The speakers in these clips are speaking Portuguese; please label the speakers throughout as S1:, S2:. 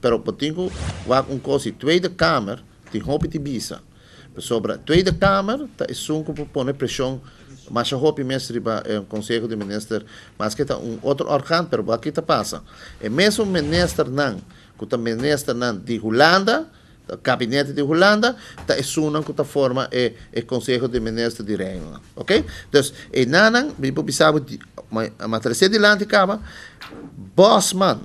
S1: pero potingo waar een kosie Tweede Kamer ti hopi ti bisa. Sobre Tweede Kamer ta is zo'n compone pressão mas hopi mestre ba um eh, conselho de minister mas que ta um outro organ pero ba que ta passa. E mesmo minister nan, que ta minister nan de Holanda, gabinete di Holanda, ta é sunan kuta forma e eh, e consejo de ministro de reino, ok? Dus e nanan bi po bisabu ma, ma trese de lanti kaba, Bosman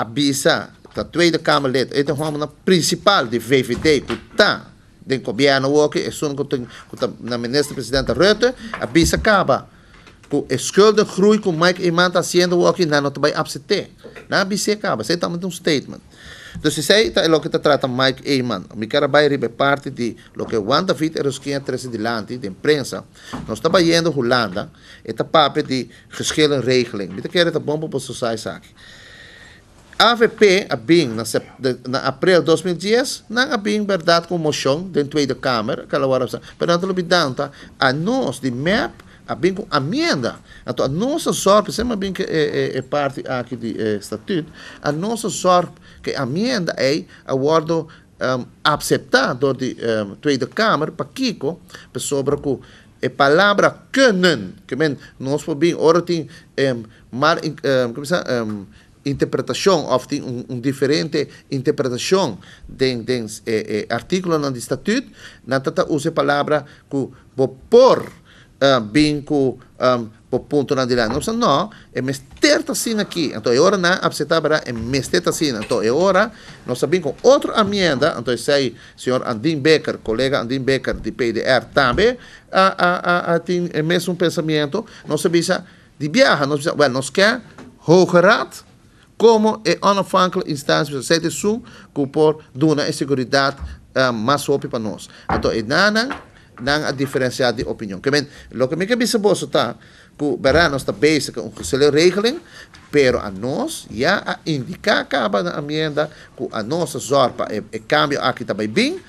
S1: abisa de tweede Kamerlid uit de Homme principal, de VVD puta den gobierno ook is zo'n na minister-president Rutte a bisa kaba com escolha groei com Mike e manta sendo o que não também absente na bisa kaba você está um statement então se sei tá lo que tá trata Mike Eiman me cara vai ribe parte de lo que Wanda Fit erosquinha três de lante de imprensa nós está indo Holanda esta papo de geschillen regeling met de keren de bom op society zaak AVP, abing na, na de 2010, nang abing verdade com moção dentro da Câmara, aquela hora. Pero não olvidando, tá? a nós de MEP, abing com amenda. Então, a nossa sorte, sempre bem que é, é, é parte aqui de é, eh, estatuto, a nossa sorte que amenda é a acordo um, aceitada do um, da Câmara para Kiko, sobre que a palavra können, que nós podemos, agora tem um, mal, um, como se chama, interpretação, ou um, um diferente interpretação de artigo eh, eh, artículo eh, eh, no estatuto, não tata usa a palavra que vou pôr uh, bem com um, o ponto na dilana. Não, não, é mester assim aqui. Então, é hora na aceitável, é mester assim. Então, é hora, nós sabemos com outra amenda, então, sei, senhor Andin Becker, colega Andin Becker, de PDR, também, a, a, a, a tem o mesmo pensamento, nós sabemos de viaja, nós, well, nós quer Hogerad, como é uma fankla instância sete sul, que por duna segurança eh, mais óbvia para nós. Então, e nana, nang a diferenciar de opinião. bem, lo que me tá, que bisa boso ta, ku bera nos ta base ka unko sele regeling, mas a nós já a indicar acaba na amenda que a nossa zorpa é é cambio aqui também bem,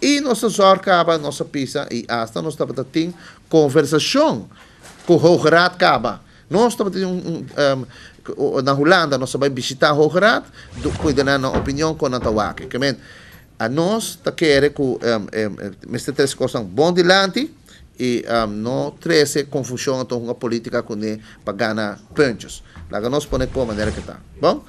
S1: e nossa zorpa acaba nossa pisa e hasta nós tava ter conversação com o Hograat acaba. Nós estamos tendo um, um, um, na Holanda nós sabemos visitar o Hoogeraad, cuida na opinião com a Tawaki. Que men, a nós tá quer que um, um, estas três coisas bom delante e um, não trece confusão então uma política com para ganhar pontos. Lá nós põe como maneira que tá. Bom?